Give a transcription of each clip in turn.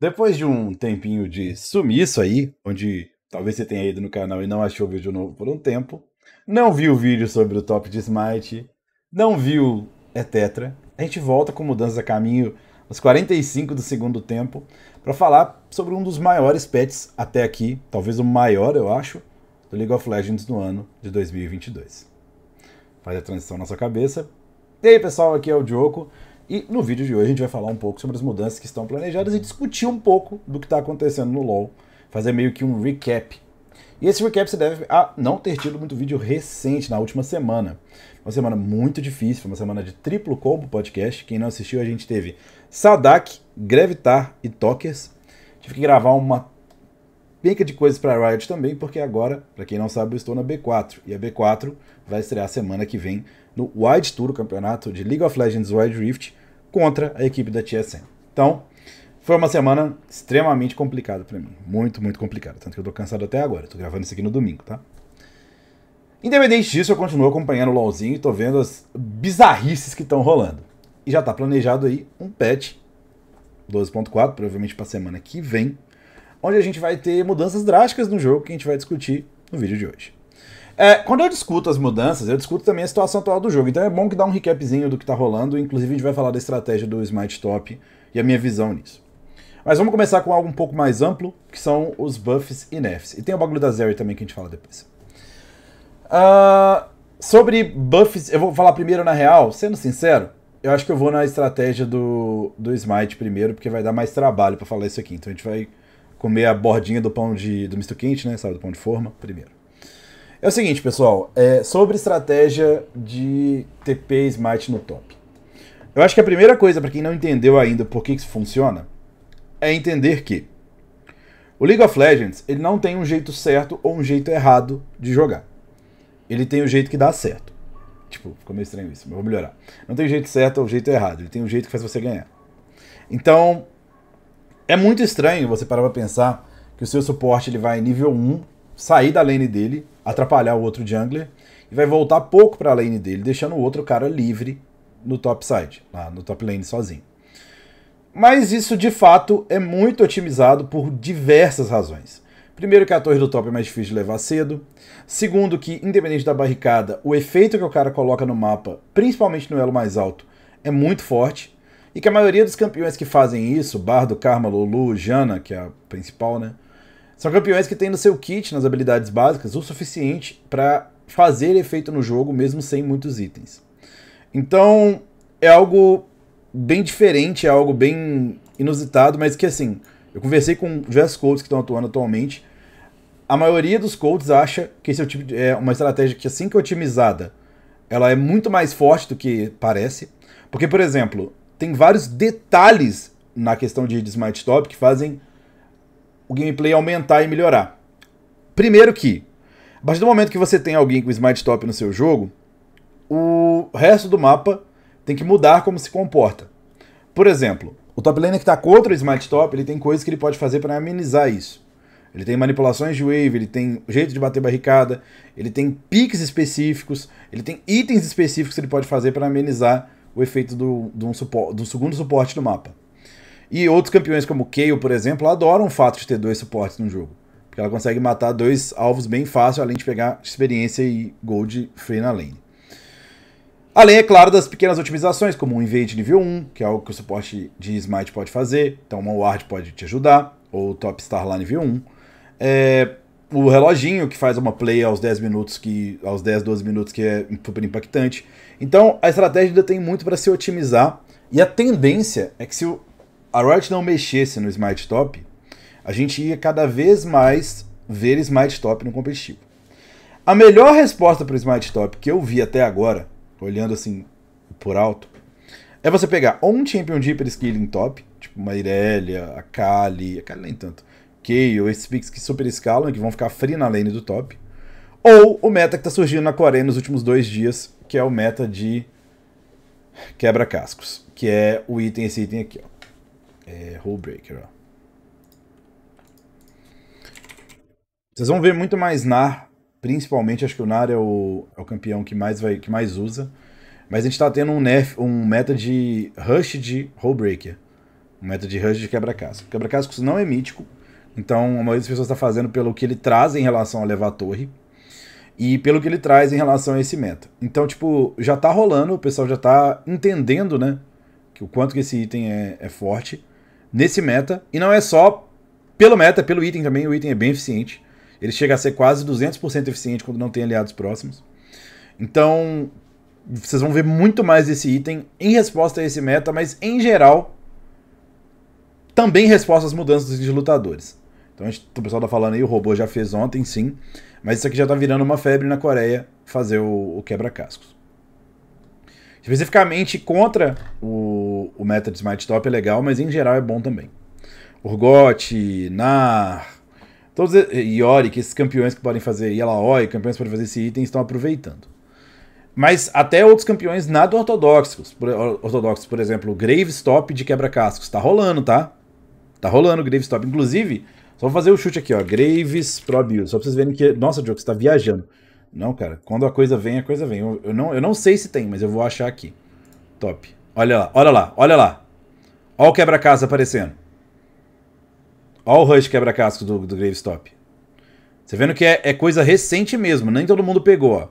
Depois de um tempinho de sumiço aí, onde talvez você tenha ido no canal e não achou o vídeo novo por um tempo, não viu o vídeo sobre o top de Smite, não viu é Tetra, a gente volta com mudança a caminho aos 45 do segundo tempo para falar sobre um dos maiores pets até aqui, talvez o maior, eu acho, do League of Legends no ano de 2022. Faz a transição na sua cabeça. E aí, pessoal, aqui é o Dioco. E no vídeo de hoje a gente vai falar um pouco sobre as mudanças que estão planejadas e discutir um pouco do que está acontecendo no LoL, fazer meio que um recap. E esse recap se deve a não ter tido muito vídeo recente na última semana. Uma semana muito difícil, uma semana de triplo combo podcast. Quem não assistiu, a gente teve Sadak, Grevitar e Tokers. Tive que gravar uma penca de coisas para Riot também, porque agora, para quem não sabe, eu estou na B4. E a B4 vai estrear semana que vem no Wide Tour, o campeonato de League of Legends Wide Rift, contra a equipe da TSM. Então, foi uma semana extremamente complicada para mim. Muito, muito complicada. Tanto que eu tô cansado até agora. tô gravando isso aqui no domingo, tá? Independente disso, eu continuo acompanhando o LoLzinho e tô vendo as bizarrices que estão rolando. E já tá planejado aí um patch 12.4, provavelmente pra semana que vem, onde a gente vai ter mudanças drásticas no jogo que a gente vai discutir no vídeo de hoje. É, quando eu discuto as mudanças, eu discuto também a situação atual do jogo. Então é bom que dá um recapzinho do que tá rolando. Inclusive, a gente vai falar da estratégia do Smite Top e a minha visão nisso. Mas vamos começar com algo um pouco mais amplo, que são os buffs e nerfs. E tem o bagulho da Zeri também que a gente fala depois. Uh, sobre buffs, eu vou falar primeiro na real, sendo sincero, eu acho que eu vou na estratégia do, do Smite primeiro, porque vai dar mais trabalho para falar isso aqui. Então a gente vai comer a bordinha do pão de, do misto quente, né? Sabe, do pão de forma primeiro. É o seguinte, pessoal, é sobre estratégia de TP Smite no top. Eu acho que a primeira coisa para quem não entendeu ainda por que isso funciona é entender que o League of Legends ele não tem um jeito certo ou um jeito errado de jogar. Ele tem o um jeito que dá certo. Tipo, ficou meio estranho isso, mas vou melhorar. Não tem jeito certo ou jeito errado. Ele tem um jeito que faz você ganhar. Então, é muito estranho você parar pra pensar que o seu suporte ele vai nível 1 sair da lane dele, atrapalhar o outro jungler e vai voltar pouco para a lane dele, deixando o outro cara livre no top side, lá no top lane sozinho. Mas isso de fato é muito otimizado por diversas razões. Primeiro que a torre do top é mais difícil de levar cedo. Segundo que, independente da barricada, o efeito que o cara coloca no mapa, principalmente no elo mais alto, é muito forte. E que a maioria dos campeões que fazem isso, Bardo, Karma, Lulu, Jana, que é a principal, né? São campeões que é é têm no seu kit, nas habilidades básicas, o suficiente para fazer efeito no jogo, mesmo sem muitos itens. Então, é algo bem diferente, é algo bem inusitado, mas que assim, eu conversei com diversos coaches que estão atuando atualmente. A maioria dos coaches acha que esse é, tipo de, é uma estratégia que, assim que é otimizada, ela é muito mais forte do que parece. Porque, por exemplo, tem vários detalhes na questão de, de Smart Top que fazem o gameplay aumentar e melhorar. Primeiro que, a partir do momento que você tem alguém com Smite Top no seu jogo, o resto do mapa tem que mudar como se comporta. Por exemplo, o top laner que está contra o Smite Top, ele tem coisas que ele pode fazer para amenizar isso. Ele tem manipulações de wave, ele tem jeito de bater barricada, ele tem piques específicos, ele tem itens específicos que ele pode fazer para amenizar o efeito do, do, um do segundo suporte do mapa. E outros campeões como Kayle, por exemplo, adoram o fato de ter dois suportes no jogo. Porque ela consegue matar dois alvos bem fácil, além de pegar experiência e gold free na lane. Além, é claro, das pequenas otimizações, como um invade nível 1, que é algo que o suporte de Smite pode fazer. Então uma ward pode te ajudar, ou top star lá nível 1. É, o reloginho que faz uma play aos 10 minutos que aos 10, 12 minutos que é super impactante. Então, a estratégia ainda tem muito para se otimizar e a tendência é que se o a Riot não mexesse no Smite Top, a gente ia cada vez mais ver Smite Top no competitivo. A melhor resposta para o Smite Top que eu vi até agora, olhando assim por alto, é você pegar ou um Champion Deeper Skilling Top, tipo uma Irelia, a Kali, a Kali nem tanto, Kayle, esses picks que super escalam e que vão ficar free na lane do top, ou o meta que está surgindo na Coreia nos últimos dois dias, que é o meta de quebra-cascos, que é o item, esse item aqui, ó é, Holebreaker, ó. Vocês vão ver muito mais NAR, principalmente, acho que o NAR é o, é o campeão que mais, vai, que mais usa. Mas a gente tá tendo um, nef, um meta de rush de Holebreaker. Um meta de rush de quebra-casco. Quebra-cascos não é mítico, então a maioria das pessoas está fazendo pelo que ele traz em relação a levar a torre e pelo que ele traz em relação a esse meta. Então, tipo, já tá rolando, o pessoal já tá entendendo, né? Que o quanto que esse item é, é forte nesse meta. E não é só pelo meta, é pelo item também. O item é bem eficiente. Ele chega a ser quase 200% eficiente quando não tem aliados próximos. Então, vocês vão ver muito mais desse item em resposta a esse meta, mas em geral, também resposta às mudanças de lutadores. Então, gente, o pessoal tá falando aí, o robô já fez ontem, sim. Mas isso aqui já tá virando uma febre na Coreia, fazer o, o quebra-cascos. Especificamente contra o, o método Smart Top é legal, mas em geral é bom também. Urgot, Nar, todos Yorick, esses campeões que podem fazer Yalaoi, campeões que podem fazer esse item, estão aproveitando. Mas até outros campeões nada ortodoxos. Por, ortodoxos, por exemplo, Grave Stop de quebra-cascos. Tá rolando, tá? Tá rolando o Grave Stop. Inclusive, só vou fazer o chute aqui, ó. Graves Pro Só pra vocês verem que. Nossa, Diogo, você tá viajando. Não, cara. Quando a coisa vem, a coisa vem. Eu, eu, não, eu não sei se tem, mas eu vou achar aqui. Top. Olha lá, olha lá, olha lá. Olha o quebra-casa aparecendo. Olha o rush quebra-casco do, do Gravestop. Você vendo que é, é, coisa recente mesmo. Nem todo mundo pegou, ó.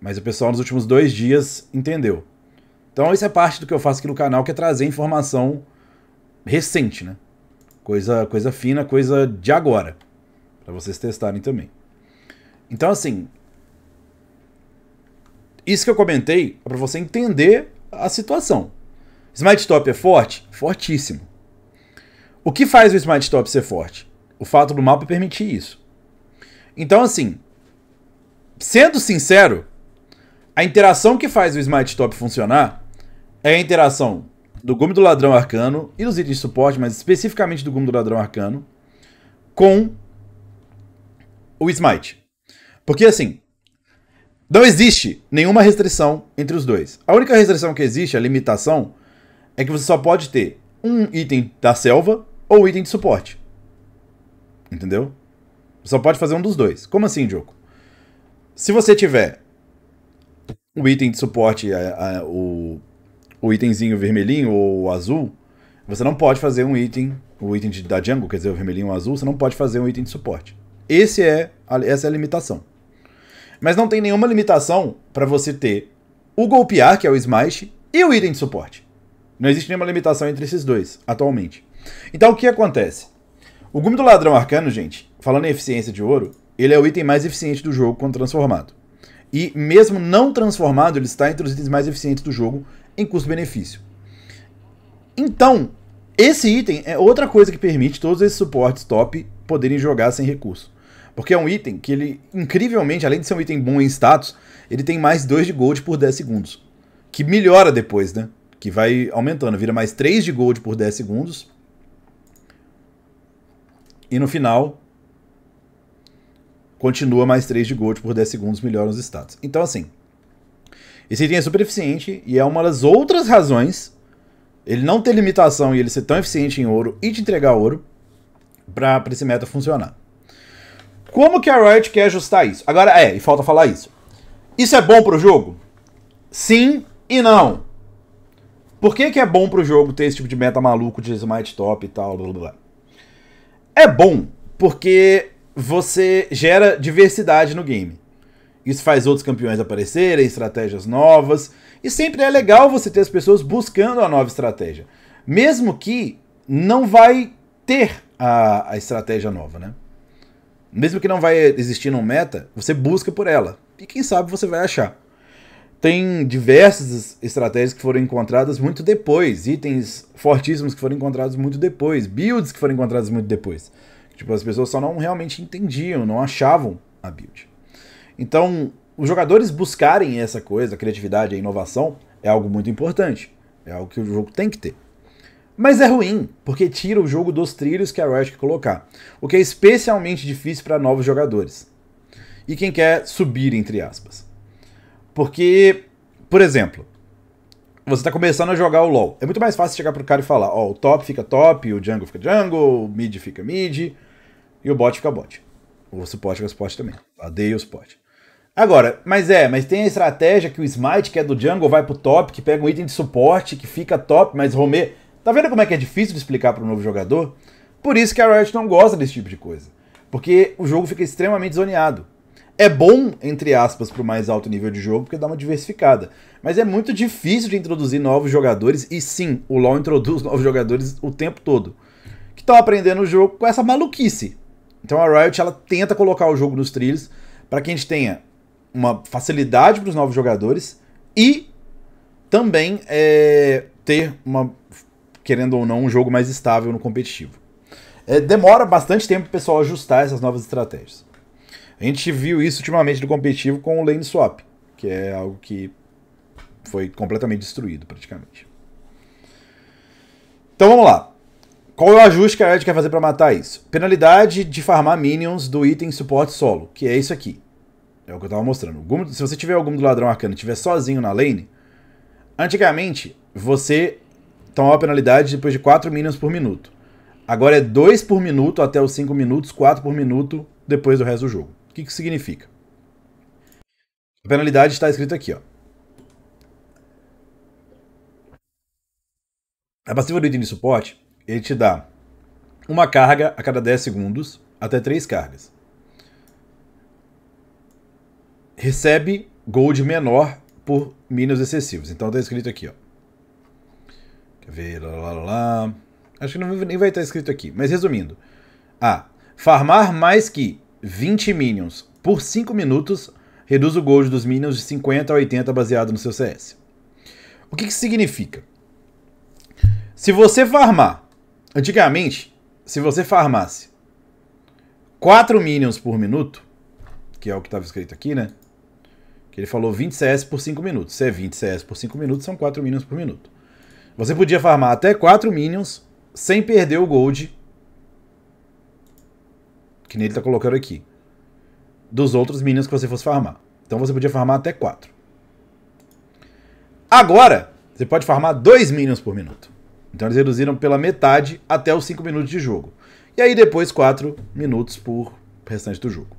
Mas o pessoal nos últimos dois dias entendeu. Então isso é parte do que eu faço aqui no canal, que é trazer informação recente, né? Coisa, coisa fina, coisa de agora. para vocês testarem também. Então, assim, isso que eu comentei é para você entender a situação. Smart Top é forte? Fortíssimo. O que faz o Smart Top ser forte? O fato do mapa permitir isso. Então, assim, sendo sincero, a interação que faz o Smart Top funcionar é a interação do Gume do Ladrão Arcano e dos itens de suporte, mas especificamente do Gume do Ladrão Arcano, com o Smite. Porque assim, não existe nenhuma restrição entre os dois. A única restrição que existe, a limitação, é que você só pode ter um item da selva ou item de suporte. Entendeu? Você só pode fazer um dos dois. Como assim, Joko? Se você tiver o item de suporte, a, a, o, o itemzinho vermelhinho ou azul, você não pode fazer um item, o item de, da jungle, quer dizer, o vermelhinho ou azul, você não pode fazer um item de suporte. Esse é a, essa é a limitação. Mas não tem nenhuma limitação para você ter o golpear, que é o smash, e o item de suporte. Não existe nenhuma limitação entre esses dois, atualmente. Então o que acontece? O Gume do Ladrão Arcano, gente, falando em eficiência de ouro, ele é o item mais eficiente do jogo quando transformado. E mesmo não transformado, ele está entre os itens mais eficientes do jogo em custo-benefício. Então, esse item é outra coisa que permite todos esses suportes top poderem jogar sem recurso. Porque é um item que ele, incrivelmente, além de ser um item bom em status, ele tem mais 2 de gold por 10 segundos. Que melhora depois, né? Que vai aumentando, vira mais 3 de gold por 10 segundos. E no final, continua mais 3 de gold por 10 segundos, melhora os status. Então, assim, esse item é super eficiente e é uma das outras razões ele não ter limitação e ele ser tão eficiente em ouro e te entregar ouro para esse meta funcionar. Como que a Riot quer ajustar isso? Agora, é, e falta falar isso. Isso é bom pro jogo? Sim e não. Por que, que é bom pro jogo ter esse tipo de meta maluco de smite top e tal, blá blá blá? É bom porque você gera diversidade no game. Isso faz outros campeões aparecerem, estratégias novas. E sempre é legal você ter as pessoas buscando a nova estratégia. Mesmo que não vai ter a, a estratégia nova, né? Mesmo que não vai existir num meta, você busca por ela. E quem sabe você vai achar. Tem diversas estratégias que foram encontradas muito depois, itens fortíssimos que foram encontrados muito depois, builds que foram encontradas muito depois. Tipo, as pessoas só não realmente entendiam, não achavam a build. Então, os jogadores buscarem essa coisa, a criatividade, a inovação, é algo muito importante. É algo que o jogo tem que ter. Mas é ruim, porque tira o jogo dos trilhos que a Riot quer colocar, o que é especialmente difícil para novos jogadores. E quem quer subir, entre aspas. Porque, por exemplo, você está começando a jogar o LoL. É muito mais fácil chegar pro cara e falar, ó, oh, o top fica top, o jungle fica jungle, o mid fica mid, e o bot fica bot. O suporte fica suporte também. Adeio o suporte. Agora, mas é, mas tem a estratégia que o smite, que é do jungle, vai pro top, que pega um item de suporte, que fica top, mas Romer Tá vendo como é que é difícil de explicar para um novo jogador? Por isso que a Riot não gosta desse tipo de coisa. Porque o jogo fica extremamente zoneado. É bom, entre aspas, para o mais alto nível de jogo, porque dá uma diversificada. Mas é muito difícil de introduzir novos jogadores, e sim, o LoL introduz novos jogadores o tempo todo. Que estão aprendendo o jogo com essa maluquice. Então a Riot ela tenta colocar o jogo nos trilhos para que a gente tenha uma facilidade para os novos jogadores e também é, ter uma querendo ou não, um jogo mais estável no competitivo. É, demora bastante tempo o pessoal ajustar essas novas estratégias. A gente viu isso ultimamente no competitivo com o lane swap, que é algo que foi completamente destruído praticamente. Então vamos lá. Qual é o ajuste que a Riot quer fazer para matar isso? Penalidade de farmar minions do item suporte solo, que é isso aqui. É o que eu tava mostrando. se você tiver algum do ladrão arcano e estiver sozinho na lane, antigamente você tomava então, é penalidade depois de 4 minions por minuto. Agora é 2 por minuto até os 5 minutos, 4 por minuto depois do resto do jogo. O que, que significa? A penalidade está escrita aqui, ó. A passiva do item de suporte, ele te dá uma carga a cada 10 segundos, até 3 cargas. Recebe gold menor por minions excessivos. Então está escrito aqui, ó. Quer ver, lá, lá, lá. Acho que não, nem vai estar escrito aqui, mas resumindo. A. Farmar mais que 20 minions por 5 minutos reduz o gold dos minions de 50 a 80 baseado no seu CS. O que, que significa? Se você farmar, antigamente, se você farmasse 4 minions por minuto, que é o que estava escrito aqui, né? Que ele falou 20 CS por 5 minutos. Se é 20 CS por 5 minutos, são 4 minions por minuto. Você podia farmar até 4 minions sem perder o gold. Que nele tá colocando aqui. Dos outros minions que você fosse farmar. Então você podia farmar até 4. Agora, você pode farmar 2 minions por minuto. Então eles reduziram pela metade até os 5 minutos de jogo. E aí depois 4 minutos por restante do jogo.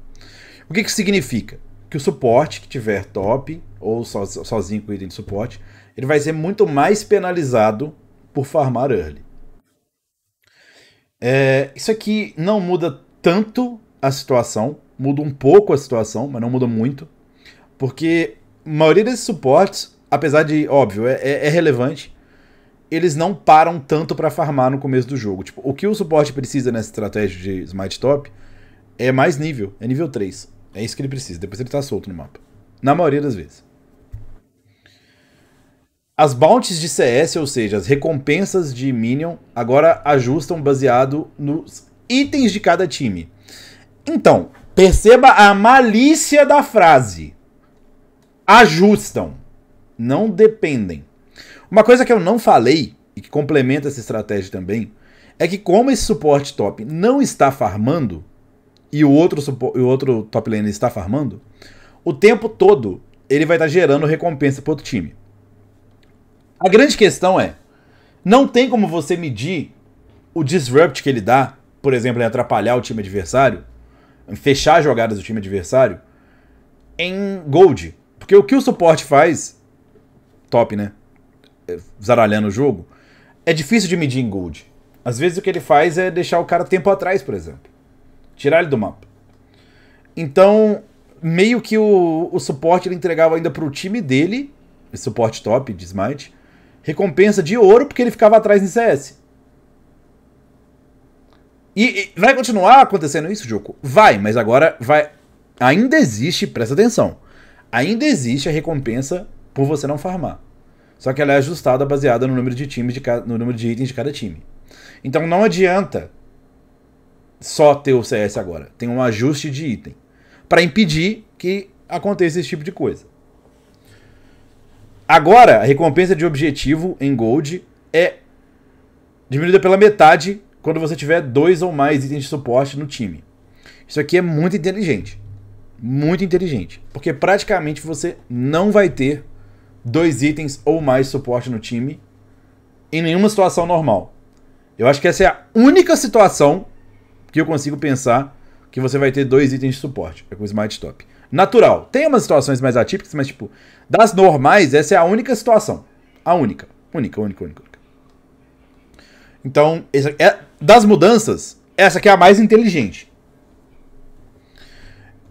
O que, que significa? Que o suporte que tiver top, ou sozinho com o item de suporte, ele vai ser muito mais penalizado por farmar early. É, isso aqui não muda tanto a situação, muda um pouco a situação, mas não muda muito, porque a maioria desses suportes, apesar de, óbvio, é, é, é relevante, eles não param tanto para farmar no começo do jogo. Tipo, o que o suporte precisa nessa estratégia de Smite Top é mais nível, é nível 3. É isso que ele precisa, depois ele tá solto no mapa. Na maioria das vezes. As bounties de CS, ou seja, as recompensas de Minion, agora ajustam baseado nos itens de cada time. Então, perceba a malícia da frase. Ajustam, não dependem. Uma coisa que eu não falei, e que complementa essa estratégia também, é que como esse suporte top não está farmando, e o outro, o outro top lane está farmando, o tempo todo ele vai estar gerando recompensa para outro time. A grande questão é, não tem como você medir o disrupt que ele dá, por exemplo, em atrapalhar o time adversário, fechar jogadas do time adversário, em gold. Porque o que o suporte faz, top, né? É, zaralhando o jogo, é difícil de medir em gold. Às vezes o que ele faz é deixar o cara tempo atrás, por exemplo. Tirar ele do mapa. Então, meio que o, o suporte ele entregava ainda pro time dele, esse suporte top de Smite, recompensa de ouro porque ele ficava atrás em CS. E, e vai continuar acontecendo isso, Joko? Vai, mas agora vai. Ainda existe, presta atenção. Ainda existe a recompensa por você não farmar. Só que ela é ajustada baseada no número de times de no número de itens de cada time. Então não adianta só ter o CS agora. Tem um ajuste de item para impedir que aconteça esse tipo de coisa. Agora, a recompensa de objetivo em Gold é diminuída pela metade quando você tiver dois ou mais itens de suporte no time. Isso aqui é muito inteligente. Muito inteligente. Porque praticamente você não vai ter dois itens ou mais de suporte no time em nenhuma situação normal. Eu acho que essa é a única situação que eu consigo pensar que você vai ter dois itens de suporte. É com o Smite Top natural. Tem umas situações mais atípicas, mas, tipo, das normais, essa é a única situação. A única. Única, única, única. única. Então, é, das mudanças, essa aqui é a mais inteligente.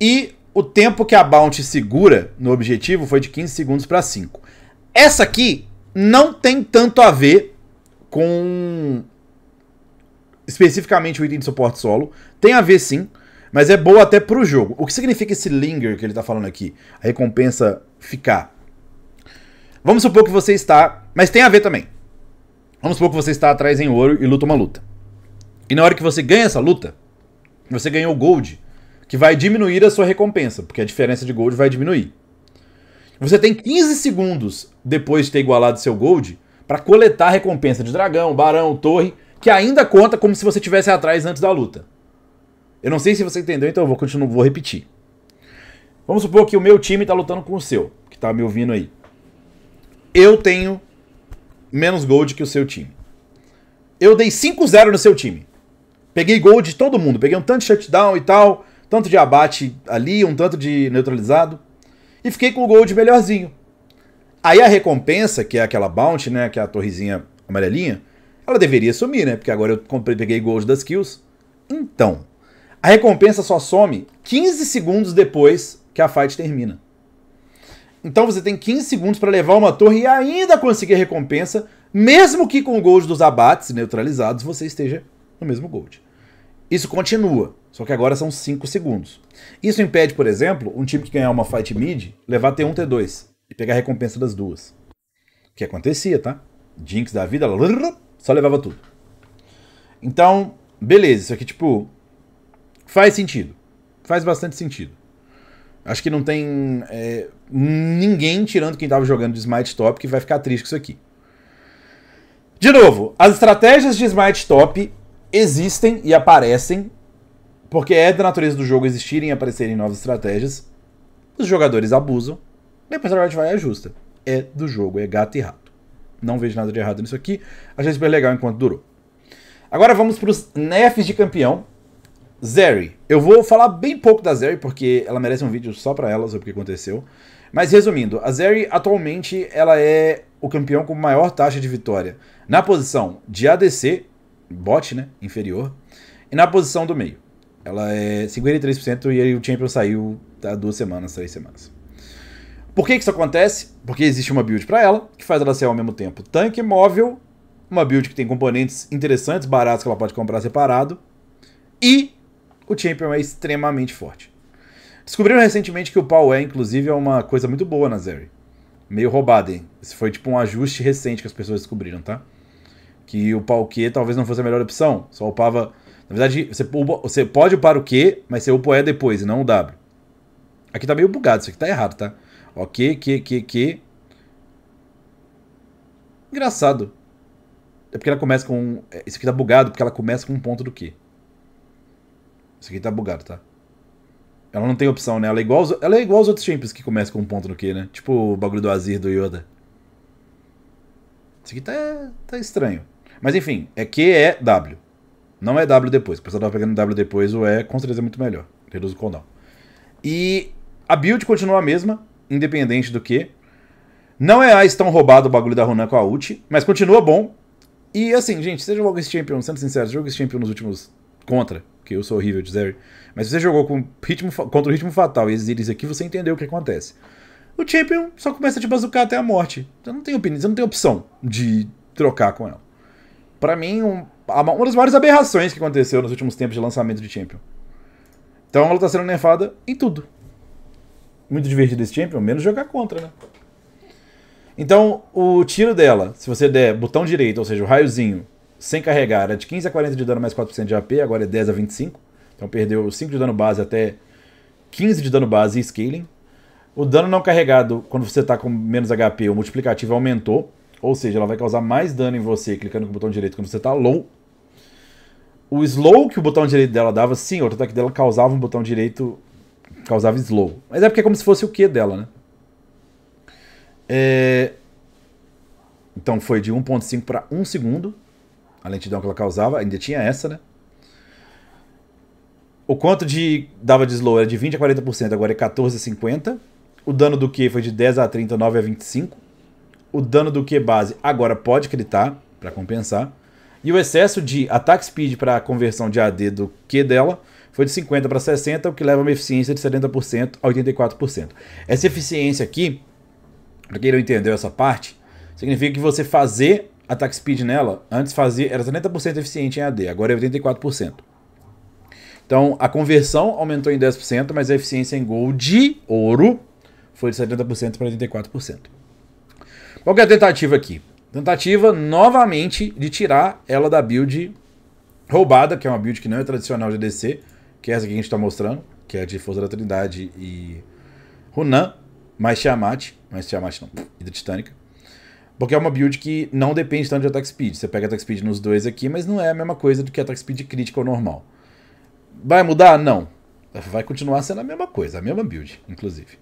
E o tempo que a bounty segura no objetivo foi de 15 segundos para 5. Essa aqui não tem tanto a ver com especificamente o item de suporte solo. Tem a ver sim, mas é boa até pro jogo. O que significa esse linger que ele tá falando aqui? A recompensa ficar. Vamos supor que você está. Mas tem a ver também. Vamos supor que você está atrás em ouro e luta uma luta. E na hora que você ganha essa luta, você ganhou gold, que vai diminuir a sua recompensa, porque a diferença de gold vai diminuir. Você tem 15 segundos depois de ter igualado seu gold para coletar a recompensa de dragão, barão, torre, que ainda conta como se você tivesse atrás antes da luta. Eu não sei se você entendeu, então eu vou continuar, vou repetir. Vamos supor que o meu time está lutando com o seu, que está me ouvindo aí. Eu tenho menos gold que o seu time. Eu dei 5-0 no seu time. Peguei gold de todo mundo, peguei um tanto de shutdown e tal, tanto de abate ali, um tanto de neutralizado. E fiquei com o gold melhorzinho. Aí a recompensa, que é aquela bounty, né, que é a torrezinha amarelinha, ela deveria sumir, né? Porque agora eu comprei, peguei gold das kills. Então, a recompensa só some 15 segundos depois que a fight termina. Então você tem 15 segundos para levar uma torre e ainda conseguir recompensa, mesmo que com o gold dos abates neutralizados você esteja no mesmo gold. Isso continua, só que agora são 5 segundos. Isso impede, por exemplo, um time que ganhar uma fight mid levar T1, T2 e pegar a recompensa das duas. O que acontecia, tá? Jinx da vida, só levava tudo. Então, beleza, isso aqui tipo Faz sentido. Faz bastante sentido. Acho que não tem é, ninguém, tirando quem estava jogando de Smite Top, que vai ficar triste com isso aqui. De novo, as estratégias de Smite Top existem e aparecem, porque é da natureza do jogo existirem e aparecerem novas estratégias. Os jogadores abusam, depois a Riot vai e ajusta. É do jogo, é gato e rato. Não vejo nada de errado nisso aqui, achei super legal enquanto durou. Agora vamos para os nerfs de campeão, Zeri. Eu vou falar bem pouco da Zeri, porque ela merece um vídeo só pra ela, sobre é o que aconteceu. Mas resumindo, a Zeri atualmente ela é o campeão com maior taxa de vitória na posição de ADC, bot, né? Inferior, e na posição do meio. Ela é 53% e aí o Champion saiu há duas semanas, três semanas. Por que, que isso acontece? Porque existe uma build para ela, que faz ela ser ao mesmo tempo tanque móvel, uma build que tem componentes interessantes, baratos que ela pode comprar separado, e o Champion é extremamente forte. Descobriram recentemente que o é, inclusive, é uma coisa muito boa na Zeri. Meio roubado, hein? Esse foi tipo um ajuste recente que as pessoas descobriram, tá? Que o pau Q talvez não fosse a melhor opção. Só upava. Na verdade, você, upa... você pode upar o Q, mas você upa o E depois e não o W. Aqui tá meio bugado, isso aqui tá errado, tá? Ó, Q, Q, Q, Q. Engraçado. É porque ela começa com. É, isso aqui tá bugado porque ela começa com um ponto do Q. Isso aqui tá bugado, tá? Ela não tem opção, né? Ela é igual, aos, ela é igual aos outros champions que começam com um ponto no Q, né? Tipo o bagulho do Azir do Yoda. Isso aqui tá, tá estranho. Mas enfim, é Q, é W. Não é W depois. O pessoal tava pegando W depois, o E com certeza é muito melhor. Reduz o cooldown. E a build continua a mesma, independente do que. Não é a ah, tão roubado o bagulho da Runan com a ult, mas continua bom. E assim, gente, seja jogo esse champion, sendo sincero, jogo esse champion nos últimos contra porque eu sou horrível de zero. Mas se você jogou com ritmo, contra o Ritmo Fatal e eles aqui, você entendeu o que acontece. O Champion só começa a te bazucar até a morte. Você não tem opinião, você não tem opção de trocar com ela. Para mim, um, uma das maiores aberrações que aconteceu nos últimos tempos de lançamento de Champion. Então ela tá sendo nerfada em tudo. Muito divertido esse Champion, menos jogar contra, né? Então, o tiro dela, se você der botão direito, ou seja, o raiozinho, sem carregar era de 15 a 40 de dano mais 4% de AP, agora é 10 a 25. Então perdeu 5 de dano base até 15 de dano base e scaling. O dano não carregado, quando você está com menos HP, o multiplicativo aumentou. Ou seja, ela vai causar mais dano em você clicando com o botão direito quando você está low. O slow que o botão direito dela dava, sim, o ataque dela causava um botão direito. Causava slow. Mas é porque é como se fosse o Q dela, né? É... Então foi de 1.5 para 1 segundo a lentidão que ela causava, ainda tinha essa, né? O quanto de dava de slow era de 20 a 40%, agora é 14 a 50. O dano do Q foi de 10 a 30, 9 a 25. O dano do Q base agora pode critar para compensar. E o excesso de attack speed para conversão de AD do Q dela foi de 50 para 60, o que leva uma eficiência de 70% a 84%. Essa eficiência aqui, para quem não entendeu essa parte, significa que você fazer attack speed nela, antes fazia, era 70% eficiente em AD, agora é 84%. Então a conversão aumentou em 10%, mas a eficiência em gol de ouro foi de 70% para 84%. Qual é a tentativa aqui? Tentativa novamente de tirar ela da build roubada, que é uma build que não é tradicional de ADC, que é essa que a gente está mostrando, que é de Força da Trindade e Runan, mais Tiamat, mais Tiamat não, e da Titânica. Porque é uma build que não depende tanto de attack speed. Você pega attack speed nos dois aqui, mas não é a mesma coisa do que attack speed crítica ou normal. Vai mudar? Não. Vai continuar sendo a mesma coisa, a mesma build, inclusive.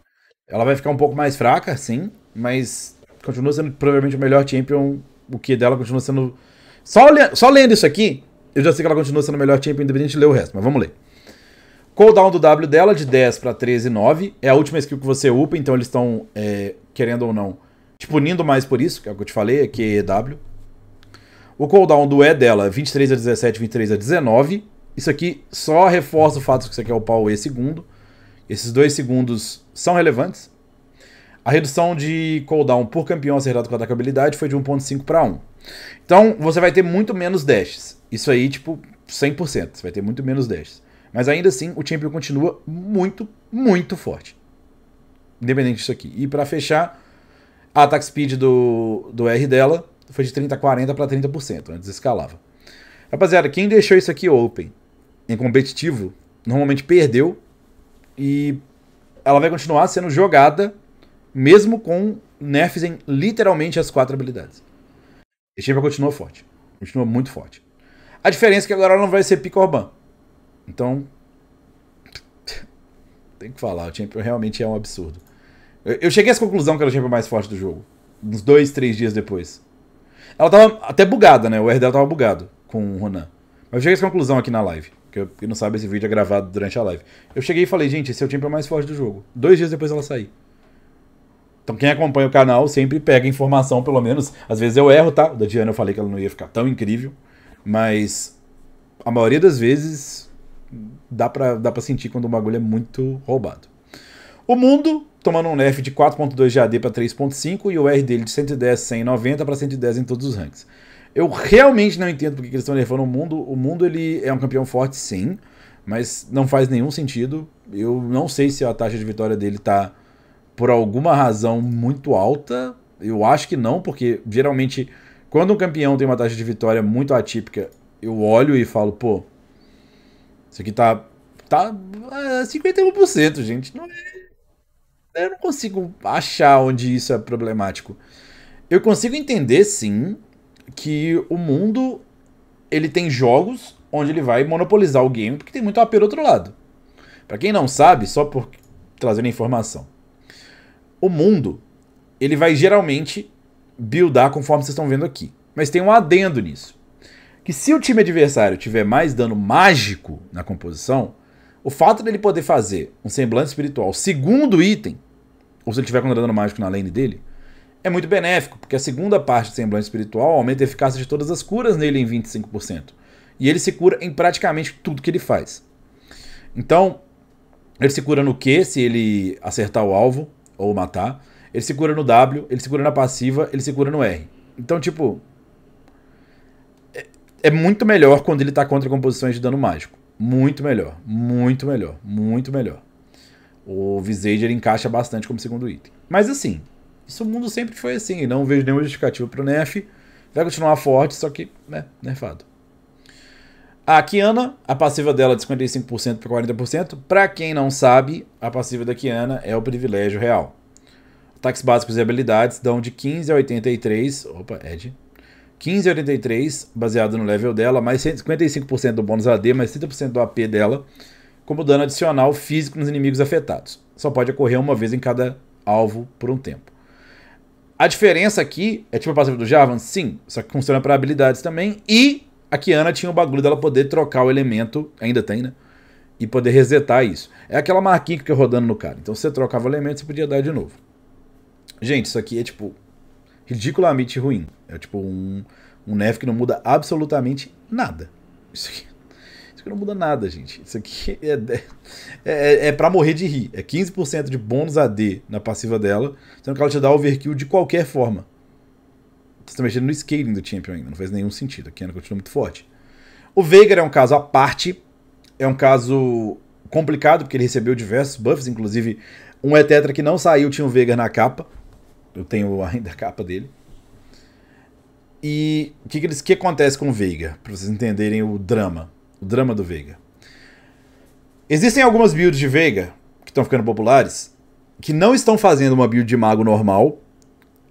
Ela vai ficar um pouco mais fraca, sim, mas continua sendo provavelmente o melhor champion. O que dela continua sendo. Só, olhando, só lendo isso aqui, eu já sei que ela continua sendo o melhor champion, independente de ler o resto, mas vamos ler. Cooldown do W dela de 10 para 13,9. É a última skill que você upa, então eles estão, é, querendo ou não, te punindo mais por isso, que é o que eu te falei, que é EW. O cooldown do E dela 23 a 17, 23 a 19. Isso aqui só reforça o fato que você quer upar o E segundo. Esses dois segundos são relevantes. A redução de cooldown por campeão acertado com habilidade foi de 1.5 para 1. Então, você vai ter muito menos dashes. Isso aí, tipo, 100%. Você vai ter muito menos dashes. Mas ainda assim, o Champion continua muito, muito forte. Independente disso aqui. E para fechar, a attack speed do, do R dela foi de 30 a 40 para 30%, antes escalava. Rapaziada, quem deixou isso aqui open em competitivo, normalmente perdeu e ela vai continuar sendo jogada mesmo com nerfs em literalmente as quatro habilidades. E Chamber continua forte. Continua muito forte. A diferença é que agora ela não vai ser Picorban. Então. Tem que falar, o Champion realmente é um absurdo. Eu cheguei à conclusão que ela tinha mais forte do jogo. Uns dois, três dias depois. Ela tava até bugada, né? O R dela tava bugado com o Ronan. Mas eu cheguei à conclusão aqui na live. Que eu, quem não sabe, esse vídeo é gravado durante a live. Eu cheguei e falei, gente, esse é o champion mais forte do jogo. Dois dias depois ela sair. Então quem acompanha o canal sempre pega informação, pelo menos. Às vezes eu erro, tá? Da Diana eu falei que ela não ia ficar tão incrível. Mas a maioria das vezes dá pra, dá pra sentir quando o bagulho é muito roubado. O mundo tomando um nerf de 4.2 de AD para 3.5 e o R dele de 110, 190 para 110 em todos os ranks. Eu realmente não entendo porque eles estão nerfando o mundo. O mundo ele é um campeão forte, sim, mas não faz nenhum sentido. Eu não sei se a taxa de vitória dele tá por alguma razão muito alta. Eu acho que não, porque geralmente quando um campeão tem uma taxa de vitória muito atípica, eu olho e falo, pô, isso aqui tá tá 51%, é, gente, não é eu não consigo achar onde isso é problemático. Eu consigo entender, sim, que o mundo ele tem jogos onde ele vai monopolizar o game, porque tem muito apelo outro lado. Para quem não sabe, só por trazer a informação. O mundo, ele vai geralmente buildar conforme vocês estão vendo aqui. Mas tem um adendo nisso. Que se o time adversário tiver mais dano mágico na composição, o fato dele poder fazer um semblante espiritual, segundo item, ou se ele tiver condenado mágico na lane dele, é muito benéfico, porque a segunda parte do semblante espiritual aumenta a eficácia de todas as curas nele em 25%. E ele se cura em praticamente tudo que ele faz. Então, ele se cura no Q, se ele acertar o alvo ou matar. Ele se cura no W, ele se cura na passiva, ele se cura no R. Então, tipo. É, é muito melhor quando ele tá contra composições de dano mágico. Muito melhor, muito melhor, muito melhor. O Visager encaixa bastante como segundo item. Mas assim, isso o mundo sempre foi assim, não vejo nenhuma justificativa pro Nerf. Vai continuar forte, só que, né, nerfado. A Kiana, a passiva dela é de 55% para 40%. Para quem não sabe, a passiva da Kiana é o privilégio real. Ataques básicos e habilidades dão de 15 a 83. Opa, Ed. 15,83, baseado no level dela, mais 155% do bônus AD, mais 30% do AP dela, como dano adicional físico nos inimigos afetados. Só pode ocorrer uma vez em cada alvo por um tempo. A diferença aqui é tipo a passiva do Javan, Sim, só que funciona para habilidades também. E a Kiana tinha o bagulho dela poder trocar o elemento, ainda tem, né? E poder resetar isso. É aquela marquinha que fica rodando no cara. Então você trocava o elemento, você podia dar de novo. Gente, isso aqui é tipo ridiculamente ruim. É tipo um, um Neve que não muda absolutamente nada. Isso aqui, isso aqui não muda nada, gente. Isso aqui é, é, é, é, é pra morrer de rir. É 15% de bônus AD na passiva dela, sendo que ela te dá overkill de qualquer forma. Você tá mexendo no scaling do Champion ainda, não faz nenhum sentido. A Kiana continua muito forte. O Veigar é um caso à parte, é um caso complicado, porque ele recebeu diversos buffs, inclusive um Etetra que não saiu tinha o Veigar na capa. Eu tenho ainda a capa dele. E o que, que, eles, que acontece com o Veiga? Para vocês entenderem o drama. O drama do Veiga. Existem algumas builds de Veiga que estão ficando populares que não estão fazendo uma build de mago normal.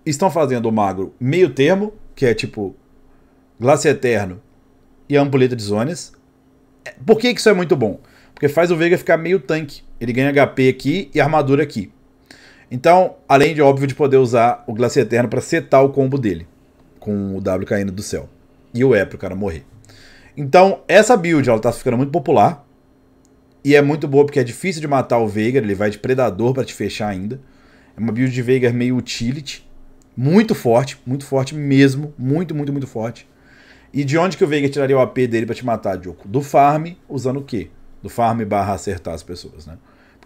Estão fazendo o mago meio termo, que é tipo Glace Eterno e a de Zonas. Por que, que isso é muito bom? Porque faz o Veiga ficar meio tanque. Ele ganha HP aqui e armadura aqui. Então, além de óbvio de poder usar o Glacier Eterno para setar o combo dele com o W caindo do céu e o E pro cara morrer. Então, essa build ela tá ficando muito popular e é muito boa porque é difícil de matar o Veigar, ele vai de predador para te fechar ainda. É uma build de Veigar meio utility, muito forte, muito forte mesmo, muito muito muito forte. E de onde que o Veigar tiraria o AP dele para te matar, Dioko? Do farm, usando o quê? Do farm barra acertar as pessoas, né?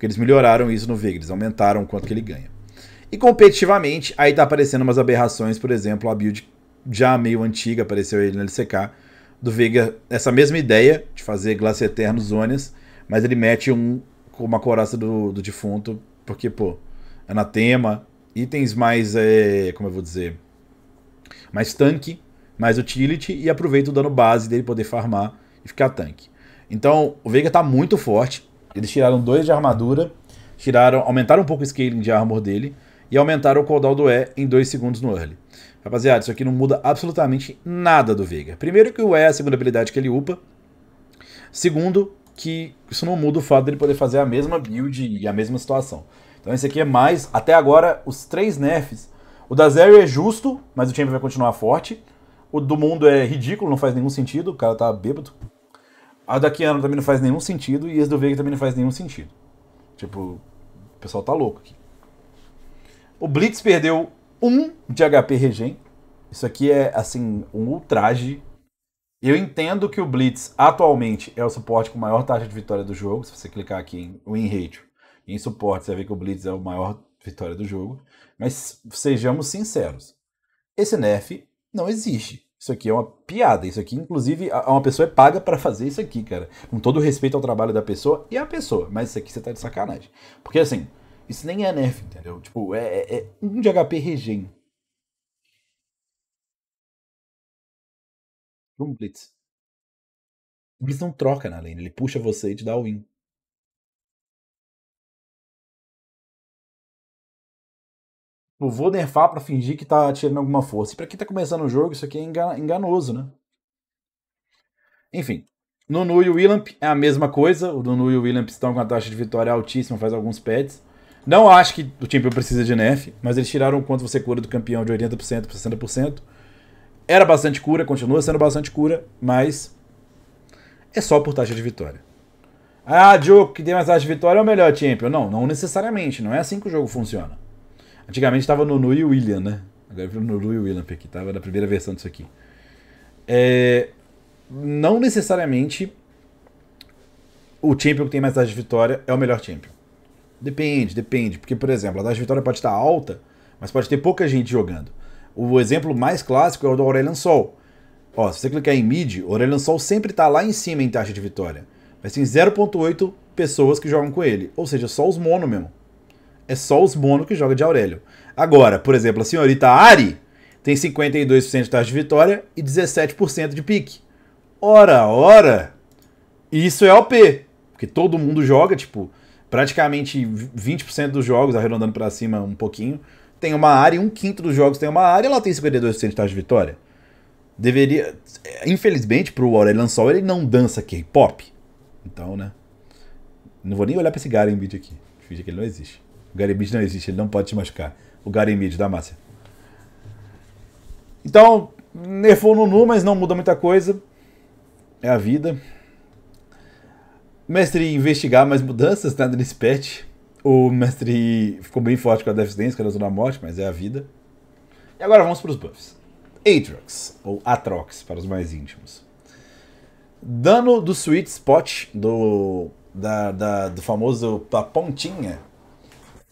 Porque eles melhoraram isso no Vega, eles aumentaram o quanto que ele ganha. E competitivamente, aí tá aparecendo umas aberrações, por exemplo, a build já meio antiga, apareceu ele no LCK, do Veiga, essa mesma ideia de fazer Glace Eterno Zonas, mas ele mete um com uma coraça do, do defunto, porque, pô, anatema, itens mais, é, como eu vou dizer, mais tanque, mais utility, e aproveita o dano base dele poder farmar e ficar tanque. Então, o Veiga tá muito forte, eles tiraram dois de armadura, tiraram, aumentaram um pouco o scaling de armor dele e aumentaram o cooldown do E em 2 segundos no early. Rapaziada, isso aqui não muda absolutamente nada do Vega. Primeiro que o E é a segunda habilidade que ele upa. Segundo, que isso não muda o fato dele poder fazer a mesma build e a mesma situação. Então esse aqui é mais, até agora, os três nerfs. O da Zero é justo, mas o time vai continuar forte. O do mundo é ridículo, não faz nenhum sentido, o cara tá bêbado. A da ano também não faz nenhum sentido e esse do Veiga também não faz nenhum sentido. Tipo, o pessoal tá louco aqui. O Blitz perdeu 1 um de HP regen. Isso aqui é, assim, um ultraje. Eu entendo que o Blitz atualmente é o suporte com maior taxa de vitória do jogo. Se você clicar aqui em win rate em suporte, você vai ver que o Blitz é o maior vitória do jogo. Mas sejamos sinceros, esse nerf não existe. Isso aqui é uma piada. Isso aqui, inclusive, uma pessoa é paga para fazer isso aqui, cara. Com todo respeito ao trabalho da pessoa e à pessoa. Mas isso aqui você tá de sacanagem. Porque assim, isso nem é nerf, entendeu? Tipo, é, é, é um de HP regen. Um Blitz. O Blitz não troca na lane, ele puxa você e te dá o win. Tipo, vou nerfar pra fingir que tá tirando alguma força. E pra quem tá começando o jogo, isso aqui é enganoso, né? Enfim. Nunu e o Willamp é a mesma coisa. O Nunu e o Willamp estão com a taxa de vitória altíssima, faz alguns pets. Não acho que o time precisa de nerf, mas eles tiraram o quanto você cura do campeão de 80% para 60%. Era bastante cura, continua sendo bastante cura, mas é só por taxa de vitória. Ah, jogo que tem mais taxa de vitória é o melhor champion. Não, não necessariamente. Não é assim que o jogo funciona. Antigamente estava Nunu e William, né? Agora virou Nunu e William aqui, estava na primeira versão disso aqui. É, não necessariamente o champion que tem mais taxa de vitória é o melhor champion. Depende, depende. Porque, por exemplo, a taxa de vitória pode estar alta, mas pode ter pouca gente jogando. O exemplo mais clássico é o do Aurelian Sol. Ó, se você clicar em mid, o Aurelian Sol sempre está lá em cima em taxa de vitória. Mas tem 0.8 pessoas que jogam com ele. Ou seja, só os mono mesmo é só os mono que joga de Aurélio. Agora, por exemplo, a senhorita Ari tem 52% de taxa de vitória e 17% de pique. Ora, ora! Isso é OP, porque todo mundo joga, tipo, praticamente 20% dos jogos, arredondando para cima um pouquinho, tem uma área, um quinto dos jogos tem uma área, ela tem 52% de taxa de vitória. Deveria. Infelizmente, pro Aurélio Lansol, ele não dança K-pop. Então, né? Não vou nem olhar pra esse cara em vídeo aqui. Finge que ele não existe. O Garemide não existe, ele não pode te machucar. O Garemide da Márcia. Então, nerfou o Nunu, mas não muda muita coisa. É a vida. Mestre investigar mais mudanças, né, nesse patch. O mestre ficou bem forte com a deficiência, que era a Zona Morte, mas é a vida. E agora vamos para os buffs. Atrox, ou Atrox para os mais íntimos. Dano do Sweet Spot, do, da, da do famoso da pontinha,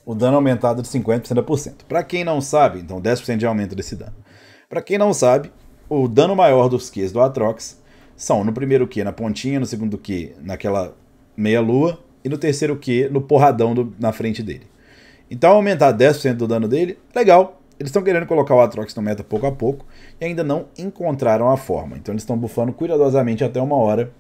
o dano aumentado é de 50% a por cento. Para quem não sabe, então 10% de aumento desse dano. Para quem não sabe, o dano maior dos Qs do Atrox são no primeiro Q na pontinha, no segundo Q naquela meia-lua e no terceiro Q no porradão do, na frente dele. Então aumentar 10% do dano dele, legal. Eles estão querendo colocar o Atrox no meta pouco a pouco e ainda não encontraram a forma. Então eles estão bufando cuidadosamente até uma hora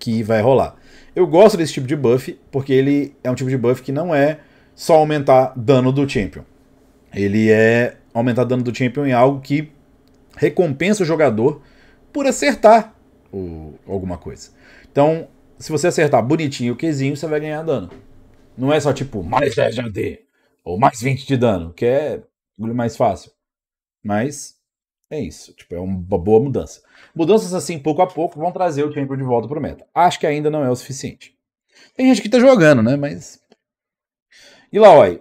que vai rolar. Eu gosto desse tipo de buff porque ele é um tipo de buff que não é só aumentar dano do champion. Ele é aumentar dano do champion em algo que recompensa o jogador por acertar o, alguma coisa. Então, se você acertar bonitinho o Qzinho, você vai ganhar dano. Não é só tipo mais 10 de AD ou mais 20 de dano, que é mais fácil. Mas é isso, tipo, é uma boa mudança. Mudanças assim, pouco a pouco, vão trazer o Champion de volta pro meta. Acho que ainda não é o suficiente. Tem gente que tá jogando, né? Mas e lá, olha,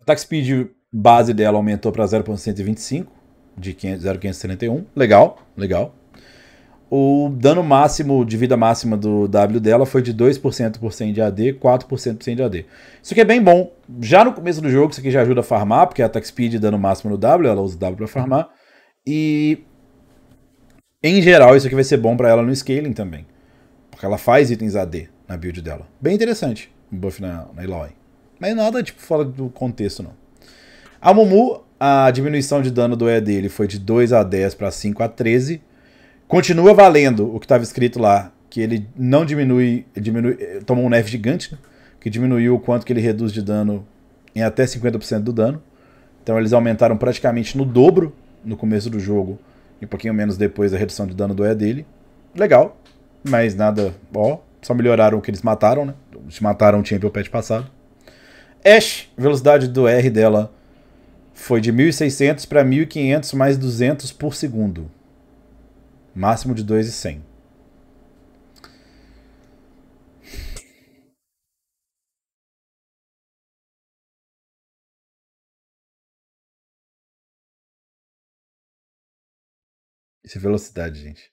o tax speed base dela aumentou para 0.125 de 0,531. Legal, legal. O dano máximo de vida máxima do W dela foi de 2% por 100 de AD, 4% por 100 de AD. Isso aqui é bem bom. Já no começo do jogo, isso aqui já ajuda a farmar, porque a tax speed dano máximo no W, ela usa o W para farmar. E em geral, isso aqui vai ser bom para ela no scaling também. Porque ela faz itens AD na build dela. Bem interessante o buff na, na Eloy. Mas nada, tipo, fora do contexto, não. A Mumu, a diminuição de dano do E dele foi de 2 a 10 para 5 a 13. Continua valendo o que estava escrito lá, que ele não diminui, diminui eh, tomou um nerf gigante, né? que diminuiu o quanto que ele reduz de dano em até 50% do dano. Então eles aumentaram praticamente no dobro no começo do jogo e um pouquinho menos depois da redução de dano do E dele. Legal, mas nada, ó, só melhoraram o que eles mataram, né? Se mataram o Pet passado. Ash, velocidade do R dela foi de 1.600 para 1.500 mais 200 por segundo. Máximo de 2,100. Isso é velocidade, gente.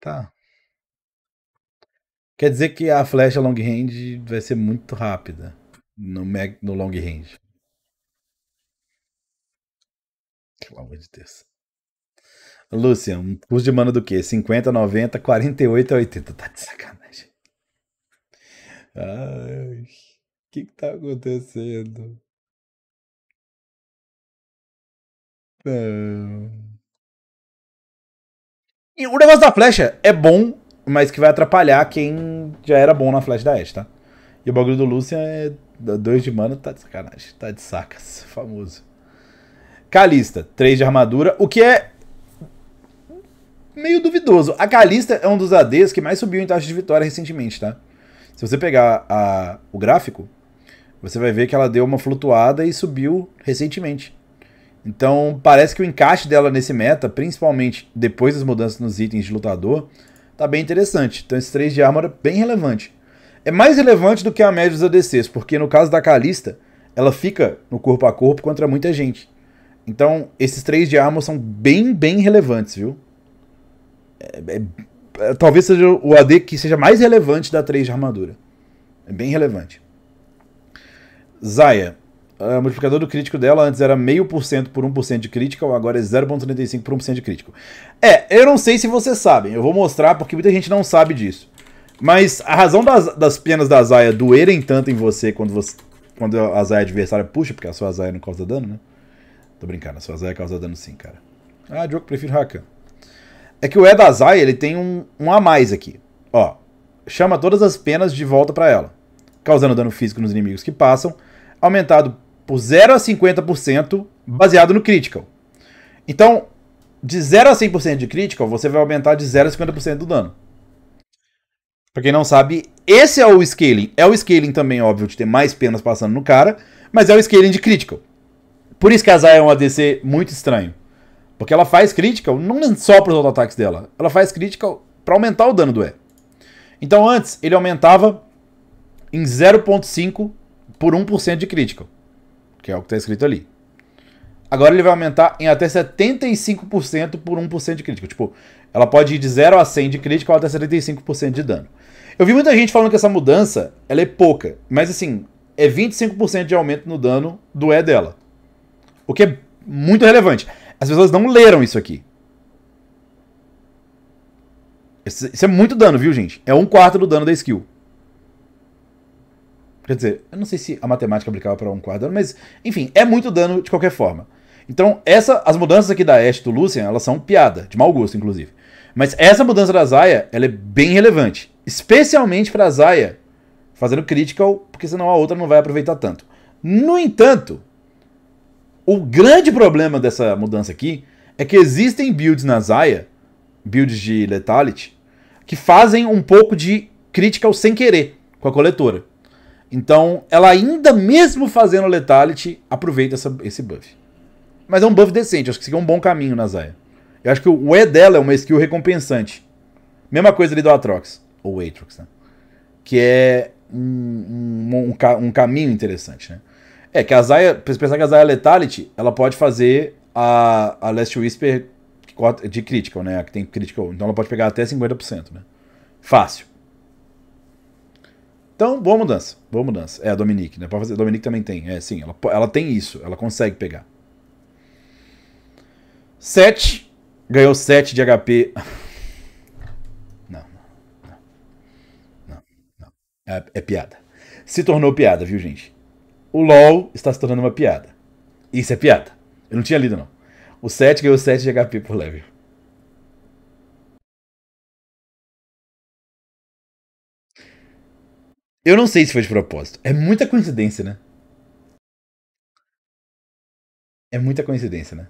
Tá. Quer dizer que a flecha long range vai ser muito rápida no, mag, no long range. Pelo amor de Deus. Lúcia, um curso de mana do quê? 50, 90, 48 a 80. Tá de sacanagem. Ai, o que que tá acontecendo? Não. E o negócio da flecha é bom mas que vai atrapalhar quem já era bom na Flash da Ash, tá? E o bagulho do Lucian é 2 de mana, tá de sacanagem. Tá de sacas, famoso. Calista, 3 de armadura, o que é meio duvidoso. A Calista é um dos ADs que mais subiu em taxa de vitória recentemente, tá? Se você pegar a, o gráfico, você vai ver que ela deu uma flutuada e subiu recentemente. Então, parece que o encaixe dela nesse meta, principalmente depois das mudanças nos itens de lutador, tá bem interessante. Então esses três de arma é bem relevante. É mais relevante do que a média dos ADCs, porque no caso da Kalista, ela fica no corpo a corpo contra muita gente. Então, esses três de arma são bem, bem relevantes, viu? É, é, é talvez seja o AD que seja mais relevante da três de armadura. É bem relevante. Zaya, o multiplicador do crítico dela antes era 0,5% por 1% de crítica, agora é 0,35% por 1% de crítico. É, eu não sei se vocês sabem, eu vou mostrar porque muita gente não sabe disso. Mas a razão das, das penas da Zaya doerem tanto em você quando, você, quando a Zaya adversária puxa, porque a sua Zaya não causa dano, né? Tô brincando, a sua Zaya causa dano sim, cara. Ah, jogo prefiro Rakan. É que o E da Zaya, ele tem um, um a mais aqui. Ó, chama todas as penas de volta para ela, causando dano físico nos inimigos que passam, aumentado por 0 a 50% baseado no critical. Então, de 0 a 100% de critical, você vai aumentar de 0 a 50% do dano. Pra quem não sabe, esse é o scaling. É o scaling também, óbvio, de ter mais penas passando no cara, mas é o scaling de critical. Por isso que a Zaya é um ADC muito estranho. Porque ela faz critical não só para os auto-ataques dela, ela faz critical para aumentar o dano do E. Então antes, ele aumentava em 0.5 por 1% de critical que é o que está escrito ali. Agora ele vai aumentar em até 75% por 1% de crítica. Tipo, ela pode ir de 0 a 100 de crítica ou até 75% de dano. Eu vi muita gente falando que essa mudança ela é pouca, mas assim, é 25% de aumento no dano do E dela. O que é muito relevante. As pessoas não leram isso aqui. Isso é muito dano, viu, gente? É um quarto do dano da skill. Quer dizer, eu não sei se a matemática aplicava para um quadrado, mas enfim, é muito dano de qualquer forma. Então, essa, as mudanças aqui da Ashe do Lucian, elas são piada, de mau gosto, inclusive. Mas essa mudança da Zaya, ela é bem relevante. Especialmente a Zaya fazendo critical, porque senão a outra não vai aproveitar tanto. No entanto, o grande problema dessa mudança aqui é que existem builds na Zaya, builds de Lethality, que fazem um pouco de critical sem querer com a coletora. Então, ela ainda mesmo fazendo Letality, aproveita essa, esse buff. Mas é um buff decente, acho que isso é um bom caminho na Zaya. Eu acho que o E dela é uma skill recompensante. Mesma coisa ali do Atrox, ou Atrox, né? Que é um, um, um, caminho interessante, né? É que a Zaya, você pensar que a Zaya Letality, ela pode fazer a, a Last Whisper de Critical, né? A que tem Critical. Então ela pode pegar até 50%, né? Fácil. Então, boa mudança. Boa mudança. É, a Dominique, né? Pode fazer. A Dominique também tem. É, sim. Ela, ela tem isso. Ela consegue pegar. 7. Ganhou 7 de HP. Não. Não. Não. não. É, é piada. Se tornou piada, viu, gente? O LoL está se tornando uma piada. Isso é piada. Eu não tinha lido, não. O 7 ganhou 7 de HP por level. Eu não sei se foi de propósito. É muita coincidência, né? É muita coincidência, né?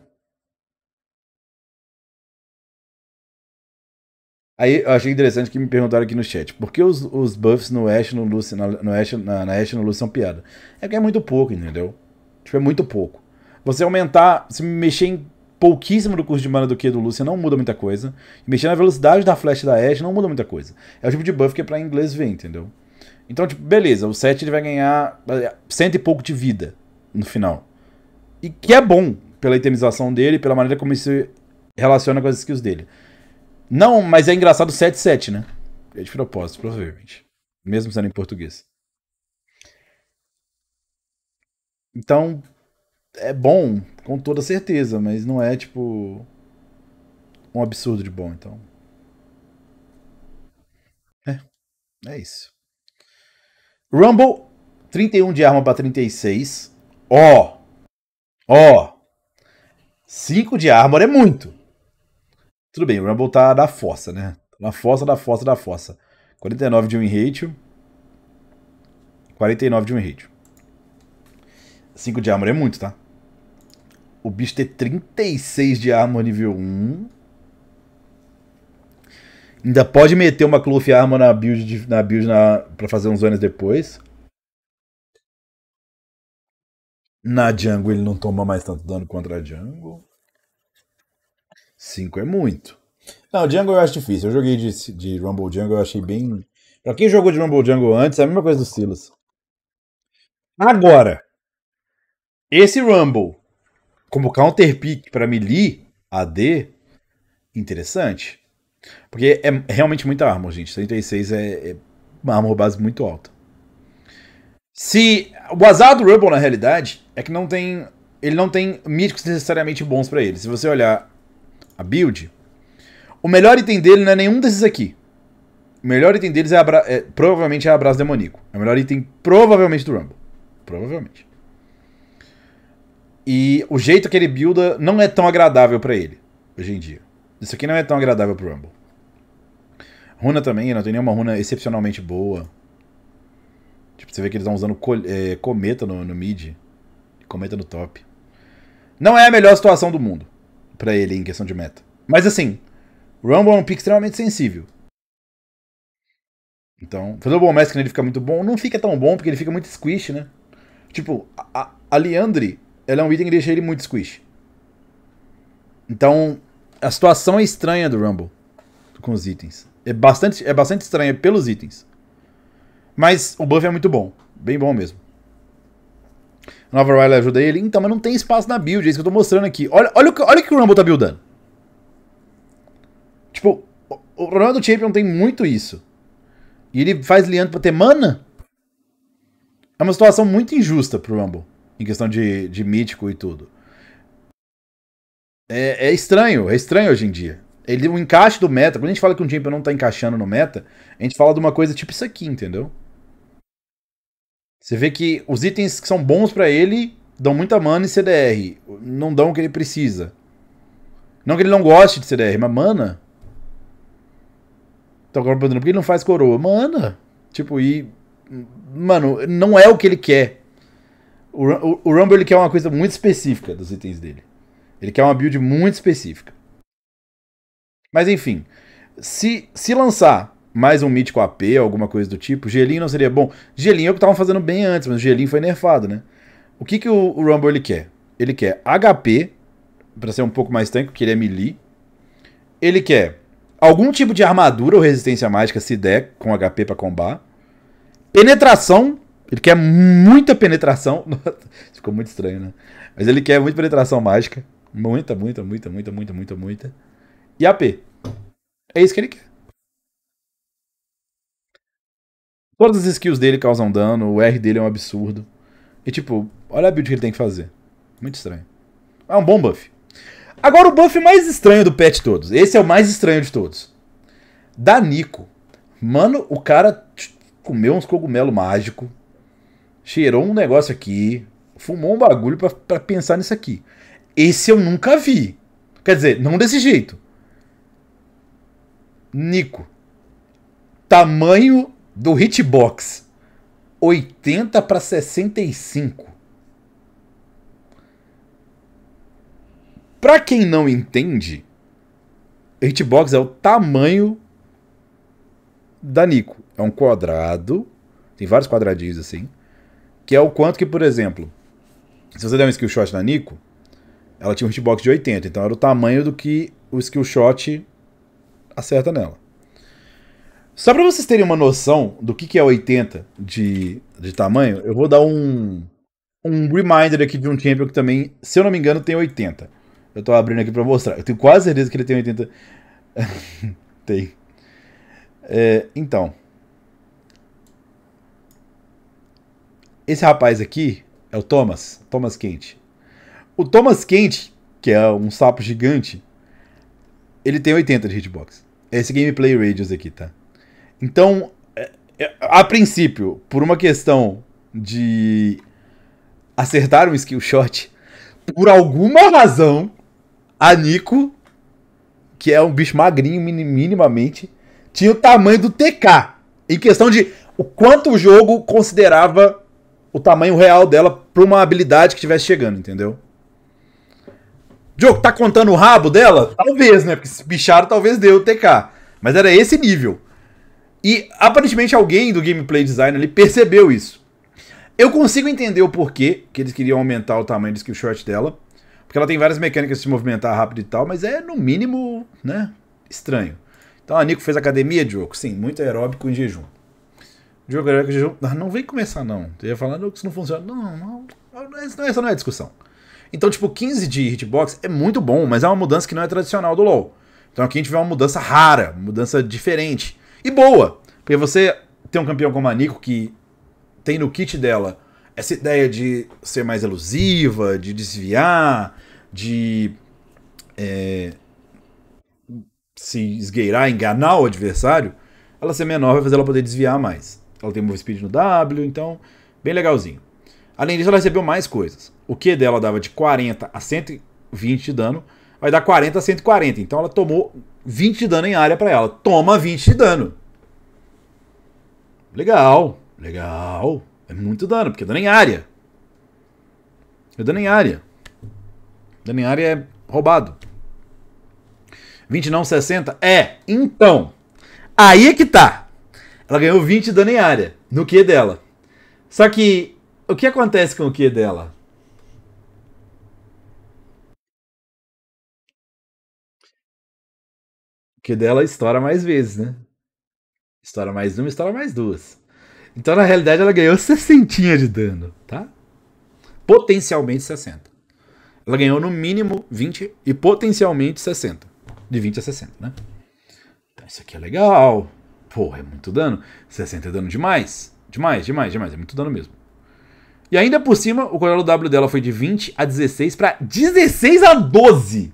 Aí eu achei interessante que me perguntaram aqui no chat. Por que os, os buffs no Ash no Lucy, na, no Ash, na, na Ash no Lucy são piada? É que é muito pouco, entendeu? Tipo, é muito pouco. Você aumentar, se mexer em pouquíssimo do curso de mana do que do Lucy não muda muita coisa. Mexer na velocidade da flecha da Ash não muda muita coisa. É o tipo de buff que é pra inglês ver, entendeu? Então, tipo, beleza, o 7 ele vai ganhar eh, cento e pouco de vida no final. E que é bom pela itemização dele, pela maneira como isso relaciona com as skills dele. Não, mas é engraçado 7-7, né? É de propósito, provavelmente. Mesmo sendo em português. Então, é bom, com toda certeza, mas não é, tipo, um absurdo de bom, então. É, é isso. Rumble, 31 de arma para 36. Ó! Oh, Ó! Oh, 5 de armor é muito. Tudo bem, o Rumble tá da força, né? Tá na força, da força, da força. 49 de win ratio. 49 de win ratio. 5 de armor é muito, tá? O bicho ter 36 de armor nível 1. Ainda pode meter uma Cloth Armor na build, na build na, pra fazer uns zonas depois. Na jungle ele não toma mais tanto dano contra a jungle. 5 é muito. Não, jungle eu acho difícil. Eu joguei de, de Rumble Jungle, eu achei bem. Pra quem jogou de Rumble Jungle antes, é a mesma coisa do Silas. Agora, esse Rumble, como counter pick pra melee, AD, interessante. Porque é realmente muita armor, gente. 36 é, é uma armor base muito alta. Se o azar do Rubble, na realidade, é que não tem ele não tem míticos necessariamente bons para ele. Se você olhar a build, o melhor item dele não é nenhum desses aqui. O melhor item deles é, abra... é provavelmente é Abraço Demoníaco. É o melhor item provavelmente do Rumble. Provavelmente. E o jeito que ele builda não é tão agradável para ele hoje em dia. Isso aqui não é tão agradável pro Rumble. Runa também, não tem nenhuma runa excepcionalmente boa. Tipo, você vê que eles estão usando é, cometa no, no mid. Cometa no top. Não é a melhor situação do mundo para ele em questão de meta. Mas assim, Rumble é um pick extremamente sensível. Então, fazer o bom mestre ele fica muito bom. Não fica tão bom porque ele fica muito squish, né? Tipo, a, a Leandre, ela é um item que deixa ele muito squish. Então, a situação é estranha do Rumble com os itens. É bastante, é bastante estranha pelos itens. Mas o buff é muito bom. Bem bom mesmo. Nova Riley ajuda ele. Então, mas não tem espaço na build. É isso que eu tô mostrando aqui. Olha, olha, o, olha o que o Rumble tá buildando. Tipo, o, o Ronaldo Champion tem muito isso. E ele faz Leandro pra ter mana? É uma situação muito injusta pro Rumble. Em questão de, de mítico e tudo. É, é, estranho, é estranho hoje em dia. Ele, o encaixe do meta, quando a gente fala que um champion não tá encaixando no meta, a gente fala de uma coisa tipo isso aqui, entendeu? Você vê que os itens que são bons para ele dão muita mana e CDR, não dão o que ele precisa. Não que ele não goste de CDR, mas mana. Então agora perguntando, por que ele não faz coroa? Mana. Tipo, e. Mano, não é o que ele quer. O, o, o Rumble ele quer uma coisa muito específica dos itens dele. Ele quer uma build muito específica. Mas enfim, se, se lançar mais um mítico AP, alguma coisa do tipo, Gelinho não seria bom. Gelinho é o que estavam fazendo bem antes, mas o Gelinho foi nerfado, né? O que, que o, o Rumble ele quer? Ele quer HP, para ser um pouco mais tanque, porque ele é melee. Ele quer algum tipo de armadura ou resistência mágica, se der, com HP para combar. Penetração, ele quer muita penetração. Ficou muito estranho, né? Mas ele quer muita penetração mágica. Muita, muita, muita, muita, muita, muita, muita. E AP. É isso que ele quer. Todas as skills dele causam dano, o R dele é um absurdo. E tipo, olha a build que ele tem que fazer. Muito estranho. É um bom buff. Agora o buff mais estranho do pet todos. Esse é o mais estranho de todos. Da Nico. Mano, o cara comeu uns cogumelo mágico, cheirou um negócio aqui, fumou um bagulho para pensar nisso aqui. Esse eu nunca vi. Quer dizer, não desse jeito. Nico. Tamanho do hitbox. 80 para 65. Para quem não entende, hitbox é o tamanho da Nico. É um quadrado, tem vários quadradinhos assim, que é o quanto que, por exemplo, se você der um skill shot na Nico, ela tinha um hitbox de 80, então era o tamanho do que o skill shot acerta nela. Só para vocês terem uma noção do que, que é 80 de, de tamanho, eu vou dar um, um reminder aqui de um champion que também, se eu não me engano, tem 80. Eu tô abrindo aqui para mostrar. Eu tenho quase certeza que ele tem 80. tem. É, então. Esse rapaz aqui é o Thomas, Thomas Quente. O Thomas Kent, que é um sapo gigante, ele tem 80 de hitbox. É esse gameplay radius aqui, tá? Então, é, é, a princípio, por uma questão de acertar um skill shot, por alguma razão, a Nico, que é um bicho magrinho minimamente, tinha o tamanho do TK. Em questão de o quanto o jogo considerava o tamanho real dela para uma habilidade que estivesse chegando, entendeu? Diogo, tá contando o rabo dela? Talvez, né? Porque se bicharam, talvez deu o TK. Mas era esse nível. E aparentemente alguém do gameplay design ali percebeu isso. Eu consigo entender o porquê que eles queriam aumentar o tamanho do skill shot dela. Porque ela tem várias mecânicas de se movimentar rápido e tal, mas é no mínimo, né? Estranho. Então a Nico fez academia, Diogo? Sim, muito aeróbico em jejum. Diogo aeróbico em jejum. Ah, não vem começar, não. Você ia falar, não, que isso não funciona. Não, não. Essa não é a discussão. Então, tipo, 15 de hitbox é muito bom, mas é uma mudança que não é tradicional do LoL. Então aqui a gente vê uma mudança rara, mudança diferente. E boa! Porque você tem um campeão como a Nico que tem no kit dela essa ideia de ser mais elusiva, de desviar, de é, se esgueirar, enganar o adversário, ela ser menor vai fazer ela poder desviar mais. Ela tem move speed no W, então bem legalzinho. Além disso, ela recebeu mais coisas. O Q dela dava de 40 a 120 de dano, vai dar 40 a 140. Então ela tomou 20 de dano em área para ela. Toma 20 de dano. Legal, legal. É muito dano, porque é dano em área. É dano em área. Dano em área é roubado. 20 não, 60? É, então. Aí é que tá. Ela ganhou 20 de dano em área, no Q dela. Só que o que acontece com o que dela? O que dela estoura mais vezes, né? Estoura mais uma, estoura mais duas. Então, na realidade, ela ganhou 60 de dano, tá? Potencialmente 60. Ela ganhou no mínimo 20 e potencialmente 60. De 20 a 60, né? Então, isso aqui é legal. Porra, é muito dano. 60 é dano demais. Demais, demais, demais. É muito dano mesmo. E ainda por cima, o Corolla W dela foi de 20 a 16 para 16 a 12.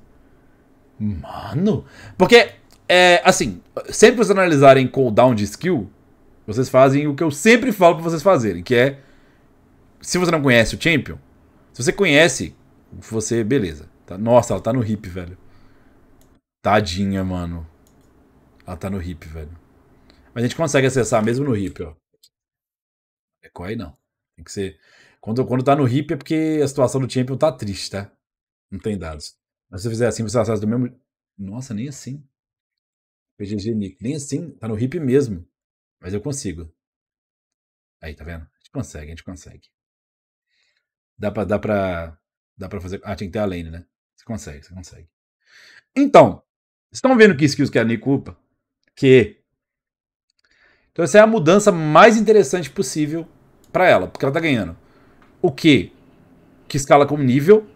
Mano. Porque, é, assim, sempre vocês analisarem cooldown de skill, vocês fazem o que eu sempre falo para vocês fazerem, que é. Se você não conhece o Champion, se você conhece, você, beleza. Tá, nossa, ela tá no hip, velho. Tadinha, mano. Ela tá no hip, velho. Mas a gente consegue acessar mesmo no hip, ó. É qual aí não. Tem que ser. Quando, quando tá no hip é porque a situação do Champion tá triste, tá? Não tem dados. Mas se você fizer assim, você acessa do mesmo. Nossa, nem assim. PGG Nick, nem assim. Tá no hip mesmo. Mas eu consigo. Aí, tá vendo? A gente consegue, a gente consegue. Dá pra, dá pra, dá pra fazer. Ah, tinha que ter a lane, né? Você consegue, você consegue. Então, estão vendo que skills que a Nick upa? Que. Então, essa é a mudança mais interessante possível para ela, porque ela tá ganhando o que? Que escala com nível.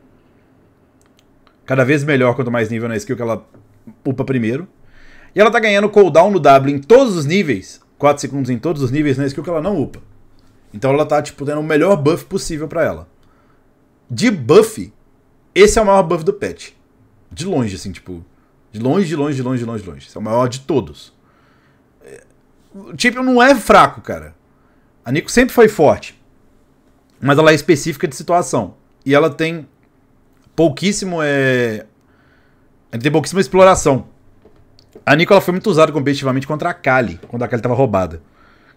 Cada vez melhor quanto mais nível na skill que ela upa primeiro. E ela tá ganhando cooldown no W em todos os níveis. 4 segundos em todos os níveis na skill que ela não upa. Então ela tá, tipo, dando o melhor buff possível para ela. De buff, esse é o maior buff do pet. De longe, assim, tipo. De longe, de longe, de longe, de longe, de longe. Esse é o maior de todos. É, o Champion não é fraco, cara. A Nico sempre foi forte mas ela é específica de situação. E ela tem pouquíssimo. É... tem pouquíssima exploração. A Nico ela foi muito usada competitivamente contra a Kali, quando a Kali tava roubada.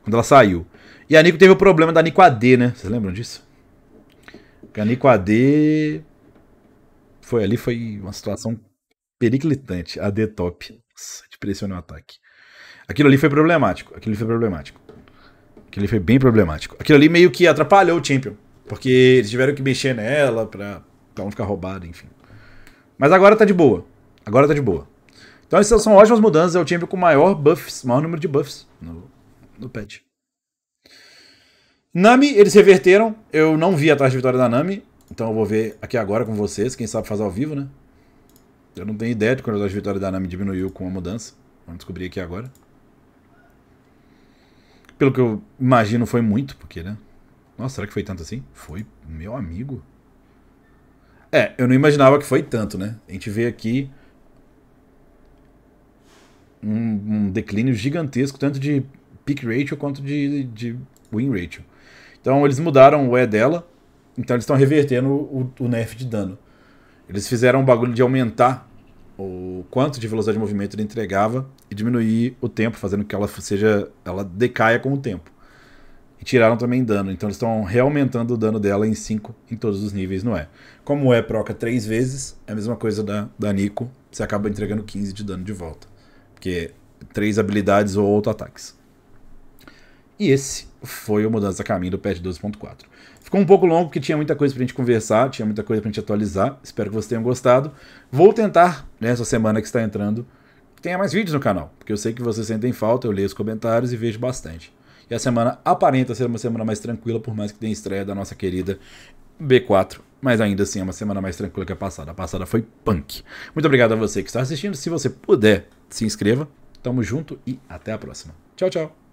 Quando ela saiu. E a Nico teve o problema da Nico AD, né? Vocês lembram disso? Porque a Nico AD. Foi ali, foi uma situação periclitante. AD top. Nossa, te pressionou o ataque. Aquilo ali foi problemático. Aquilo foi problemático. Aquilo ali foi bem problemático. Aquilo ali meio que atrapalhou o Champion. Porque eles tiveram que mexer nela pra, pra não ficar roubado, enfim. Mas agora tá de boa. Agora tá de boa. Então essas são ótimas mudanças. É o Champion com maior buffs, maior número de buffs no, no patch. Nami, eles reverteram. Eu não vi a taxa de vitória da Nami. Então eu vou ver aqui agora com vocês. Quem sabe fazer ao vivo, né? Eu não tenho ideia de quando a taxa de vitória da Nami diminuiu com a mudança. Vamos descobrir aqui agora. Pelo que eu imagino, foi muito, porque, né? Nossa, será que foi tanto assim? Foi, meu amigo. É, eu não imaginava que foi tanto, né? A gente vê aqui um, um declínio gigantesco, tanto de pick ratio quanto de, de win ratio. Então eles mudaram o E dela, então eles estão revertendo o, o nerf de dano. Eles fizeram um bagulho de aumentar o quanto de velocidade de movimento ele entregava e diminuir o tempo, fazendo com que ela seja ela decaia com o tempo. E tiraram também dano, então eles estão reaumentando o dano dela em 5 em todos os níveis não é Como é proca 3 vezes, é a mesma coisa da, da Nico, você acaba entregando 15 de dano de volta. Porque três habilidades ou auto-ataques. E esse foi o Mudança Caminho do patch 12.4. Ficou um pouco longo porque tinha muita coisa pra gente conversar, tinha muita coisa pra gente atualizar. Espero que vocês tenham gostado. Vou tentar, nessa semana que está entrando, que tenha mais vídeos no canal, porque eu sei que vocês sentem falta, eu leio os comentários e vejo bastante. E a semana aparenta ser uma semana mais tranquila, por mais que tenha estreia da nossa querida B4. Mas ainda assim é uma semana mais tranquila que a passada. A passada foi punk. Muito obrigado a você que está assistindo. Se você puder, se inscreva. Tamo junto e até a próxima. Tchau, tchau.